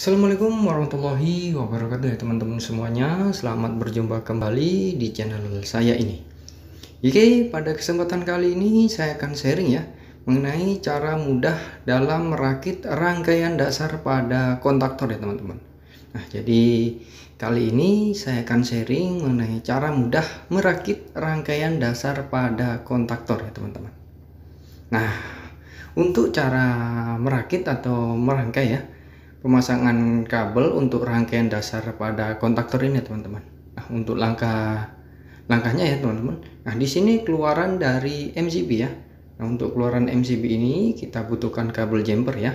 Assalamualaikum warahmatullahi wabarakatuh ya teman-teman semuanya Selamat berjumpa kembali di channel saya ini Oke pada kesempatan kali ini saya akan sharing ya Mengenai cara mudah dalam merakit rangkaian dasar pada kontaktor ya teman-teman Nah jadi kali ini saya akan sharing mengenai cara mudah merakit rangkaian dasar pada kontaktor ya teman-teman Nah untuk cara merakit atau merangkai ya pemasangan kabel untuk rangkaian dasar pada kontaktor ini teman-teman. Nah, untuk langkah langkahnya ya teman-teman. Nah, di sini keluaran dari MCB ya. Nah, untuk keluaran MCB ini kita butuhkan kabel jumper ya.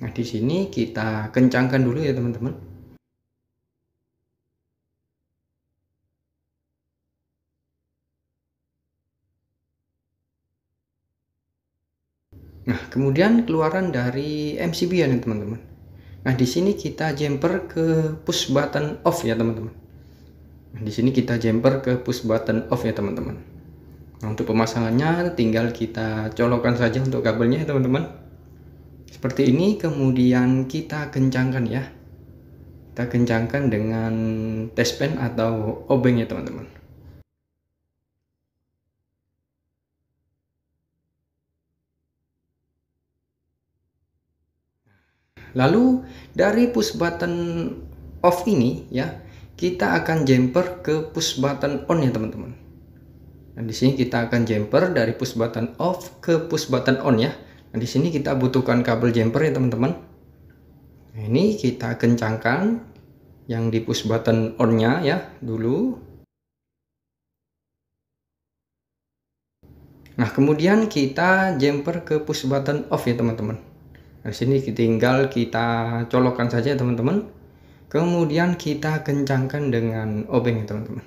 Nah, di sini kita kencangkan dulu ya teman-teman. Nah, kemudian keluaran dari MCB ya teman-teman. Nah, di sini kita jumper ke push button off ya, teman-teman. Nah, di sini kita jumper ke push button off ya, teman-teman. Nah, untuk pemasangannya tinggal kita colokkan saja untuk kabelnya ya, teman-teman. Seperti ini, kemudian kita kencangkan ya. Kita kencangkan dengan test pen atau obeng ya, teman-teman. Lalu dari push button off ini ya, kita akan jumper ke push button on ya teman-teman. Nah, di sini kita akan jumper dari push button off ke push button on ya. Nah, di sini kita butuhkan kabel jumper ya teman-teman. Nah, ini kita kencangkan yang di push button on-nya ya dulu. Nah, kemudian kita jumper ke push button off ya teman-teman. Nah, sini tinggal kita colokkan saja teman-teman. Kemudian kita kencangkan dengan obeng teman-teman.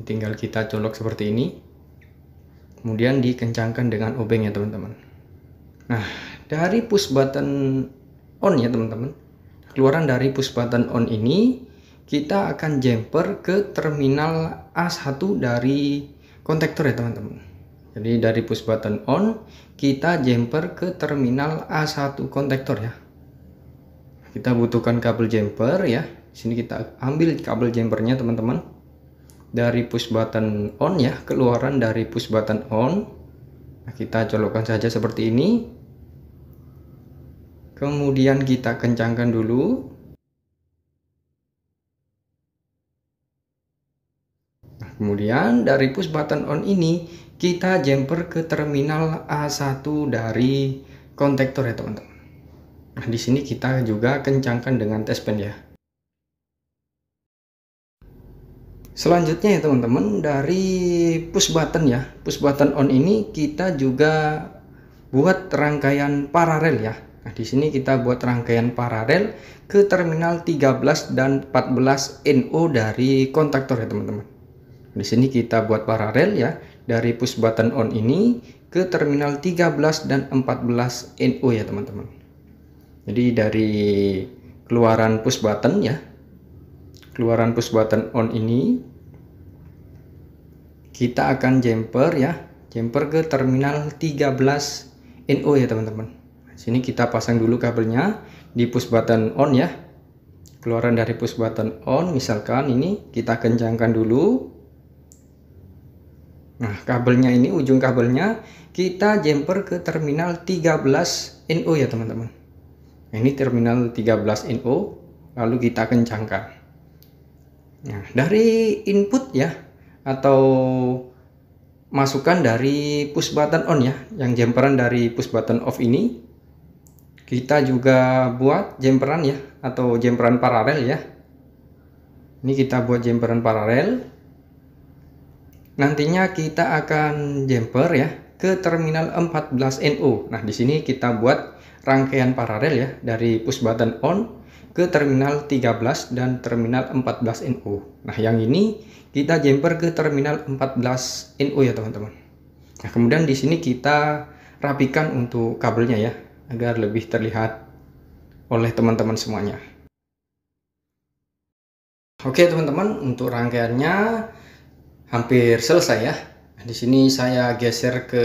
Tinggal kita colok seperti ini. Kemudian dikencangkan dengan obeng ya teman-teman. Nah, dari push button on ya teman-teman. Keluaran dari push button on ini kita akan jumper ke terminal A1 dari kontaktor ya teman-teman. Jadi dari push button on kita jumper ke terminal A1 kontaktor ya. Kita butuhkan kabel jumper ya. sini kita ambil kabel jumpernya teman-teman. Dari push button on ya, keluaran dari push button on. Nah, kita colokkan saja seperti ini. Kemudian kita kencangkan dulu Nah Kemudian dari push button on ini kita jumper ke terminal A1 dari kontaktor ya teman-teman. Nah, di sini kita juga kencangkan dengan test pen ya. Selanjutnya ya teman-teman dari push button ya. Push button on ini kita juga buat rangkaian paralel ya. Nah, di sini kita buat rangkaian paralel ke terminal 13 dan 14 NO dari kontaktor ya teman-teman. Di sini kita buat paralel ya dari push button on ini ke terminal 13 dan 14 NO ya teman-teman jadi dari keluaran push button ya keluaran push button on ini kita akan jumper ya jumper ke terminal 13 NO ya teman-teman sini kita pasang dulu kabelnya di push button on ya keluaran dari push button on misalkan ini kita kencangkan dulu Nah, kabelnya ini ujung kabelnya kita jumper ke terminal 13 NO ya, teman-teman. ini terminal 13 NO, lalu kita kencangkan. Nah, dari input ya atau masukan dari push button on ya, yang jumperan dari push button off ini kita juga buat jumperan ya atau jumperan paralel ya. Ini kita buat jumperan paralel Nantinya kita akan jumper ya ke terminal 14NO. Nah, di sini kita buat rangkaian paralel ya dari push button on ke terminal 13 dan terminal 14NO. Nah, yang ini kita jumper ke terminal 14NO ya, teman-teman. Nah, kemudian di sini kita rapikan untuk kabelnya ya agar lebih terlihat oleh teman-teman semuanya. Oke, teman-teman, untuk rangkaiannya hampir selesai ya. Di sini saya geser ke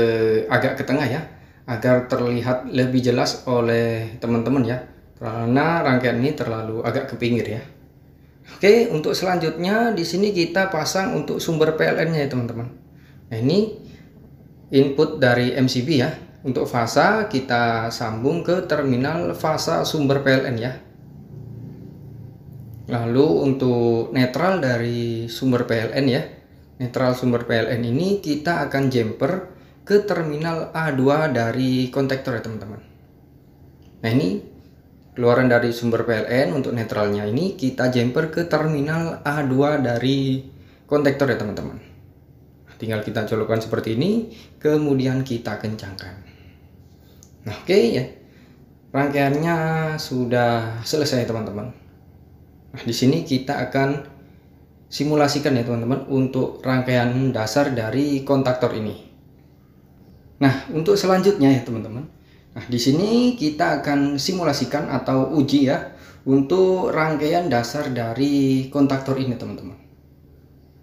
agak ke tengah ya agar terlihat lebih jelas oleh teman-teman ya. Karena rangkaian ini terlalu agak ke pinggir ya. Oke, untuk selanjutnya di sini kita pasang untuk sumber PLN-nya ya teman-teman. Nah, ini input dari MCB ya. Untuk fasa kita sambung ke terminal fasa sumber PLN ya. Lalu untuk netral dari sumber PLN ya netral sumber PLN ini kita akan jumper ke terminal A2 dari kontaktor ya teman-teman nah ini keluaran dari sumber PLN untuk netralnya ini kita jumper ke terminal A2 dari kontaktor ya teman-teman tinggal kita colokkan seperti ini kemudian kita kencangkan nah oke okay, ya rangkaiannya sudah selesai teman-teman nah di sini kita akan simulasikan ya teman-teman untuk rangkaian dasar dari kontaktor ini. Nah, untuk selanjutnya ya teman-teman. Nah, di sini kita akan simulasikan atau uji ya untuk rangkaian dasar dari kontaktor ini teman-teman.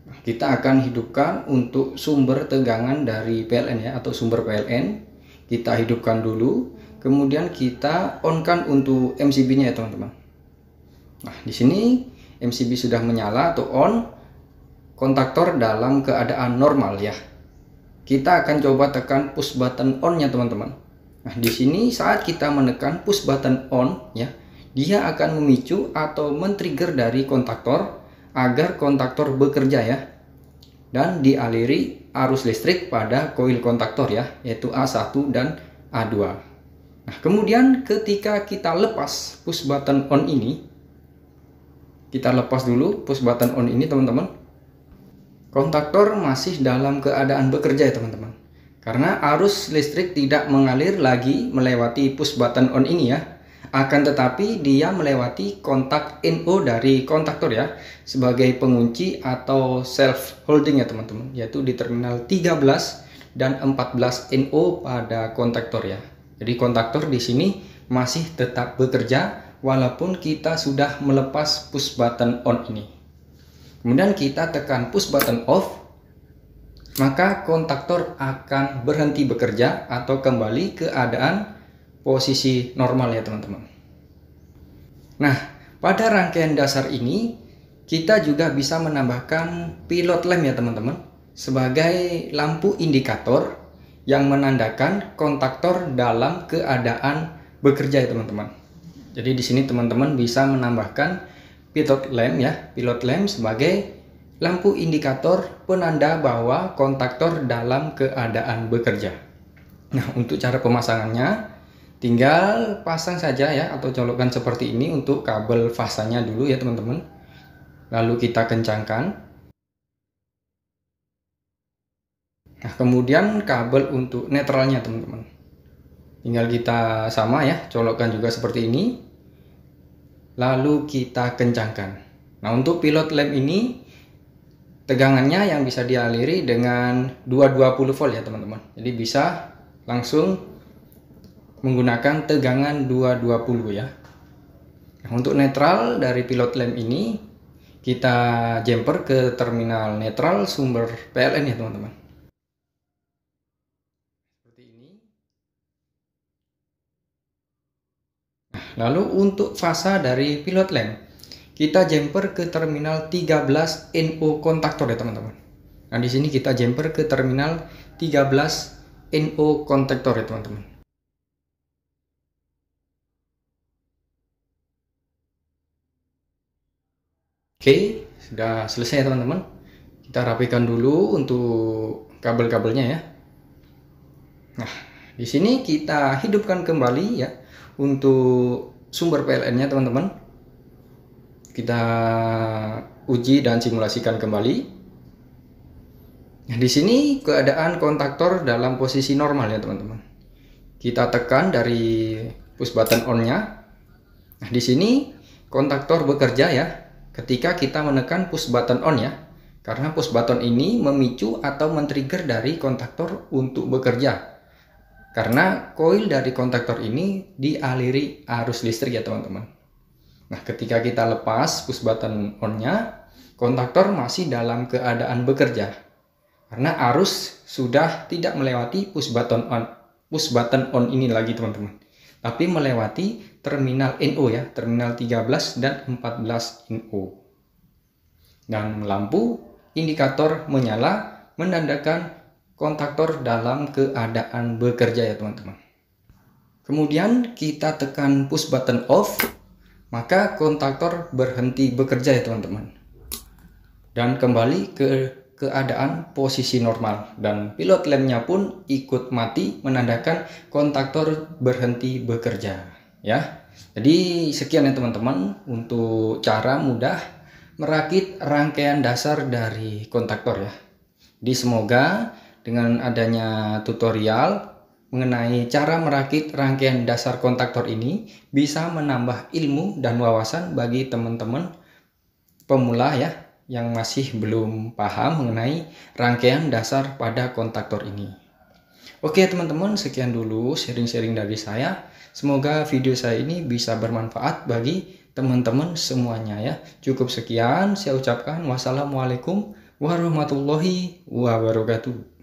Nah, kita akan hidupkan untuk sumber tegangan dari PLN ya atau sumber PLN. Kita hidupkan dulu, kemudian kita onkan untuk MCB-nya ya teman-teman. Nah, di sini MCB sudah menyala atau on kontaktor dalam keadaan normal ya kita akan coba tekan push button on nya teman-teman nah di sini saat kita menekan push button on ya dia akan memicu atau men-trigger dari kontaktor agar kontaktor bekerja ya dan dialiri arus listrik pada koil kontaktor ya yaitu A1 dan A2 nah kemudian ketika kita lepas push button on ini kita lepas dulu push button on ini teman-teman kontaktor masih dalam keadaan bekerja ya teman-teman karena arus listrik tidak mengalir lagi melewati push button on ini ya akan tetapi dia melewati kontak NO dari kontaktor ya sebagai pengunci atau self holding ya teman-teman yaitu di terminal 13 dan 14 NO pada kontaktor ya jadi kontaktor di sini masih tetap bekerja walaupun kita sudah melepas push button on ini. Kemudian kita tekan push button off, maka kontaktor akan berhenti bekerja atau kembali keadaan posisi normal ya teman-teman. Nah, pada rangkaian dasar ini kita juga bisa menambahkan pilot lamp ya teman-teman sebagai lampu indikator yang menandakan kontaktor dalam keadaan bekerja ya teman-teman. Jadi di sini teman-teman bisa menambahkan pilot lamp ya, pilot lamp sebagai lampu indikator penanda bahwa kontaktor dalam keadaan bekerja. Nah, untuk cara pemasangannya tinggal pasang saja ya atau colokkan seperti ini untuk kabel fasanya dulu ya teman-teman. Lalu kita kencangkan. Nah, kemudian kabel untuk netralnya teman-teman. Tinggal kita sama ya, colokkan juga seperti ini lalu kita kencangkan. Nah, untuk pilot lamp ini tegangannya yang bisa dialiri dengan 220 volt ya, teman-teman. Jadi bisa langsung menggunakan tegangan 220 ya. Nah, untuk netral dari pilot lamp ini kita jumper ke terminal netral sumber PLN ya, teman-teman. Lalu untuk fasa dari pilot lamp, kita jumper ke terminal 13 NO kontaktor ya teman-teman. Nah di sini kita jumper ke terminal 13 NO kontaktor ya teman-teman. Oke, sudah selesai ya teman-teman. Kita rapikan dulu untuk kabel-kabelnya ya. Nah, di sini kita hidupkan kembali ya untuk sumber PLN-nya teman-teman kita uji dan simulasikan kembali nah, di sini keadaan kontaktor dalam posisi normal ya teman-teman kita tekan dari push button on-nya nah di sini kontaktor bekerja ya ketika kita menekan push button on ya karena push button ini memicu atau men-trigger dari kontaktor untuk bekerja karena koil dari kontaktor ini dialiri arus listrik ya teman-teman. Nah, ketika kita lepas push button on-nya, kontaktor masih dalam keadaan bekerja. Karena arus sudah tidak melewati push button on push button on ini lagi teman-teman. Tapi melewati terminal NO ya, terminal 13 dan 14 NO. Dan lampu indikator menyala menandakan kontaktor dalam keadaan bekerja ya teman-teman. Kemudian kita tekan push button off, maka kontaktor berhenti bekerja ya teman-teman. Dan kembali ke keadaan posisi normal dan pilot lampnya pun ikut mati menandakan kontaktor berhenti bekerja ya jadi sekian ya teman-teman untuk cara mudah merakit rangkaian dasar dari kontaktor ya Di semoga dengan adanya tutorial mengenai cara merakit rangkaian dasar kontaktor ini bisa menambah ilmu dan wawasan bagi teman-teman pemula ya yang masih belum paham mengenai rangkaian dasar pada kontaktor ini. Oke teman-teman, sekian dulu sharing-sharing dari saya. Semoga video saya ini bisa bermanfaat bagi teman-teman semuanya ya. Cukup sekian saya ucapkan wassalamualaikum warahmatullahi wabarakatuh.